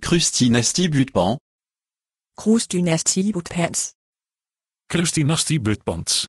Krustinasti Butpans. Krustinasti Butpans. Krustinasti Butpans.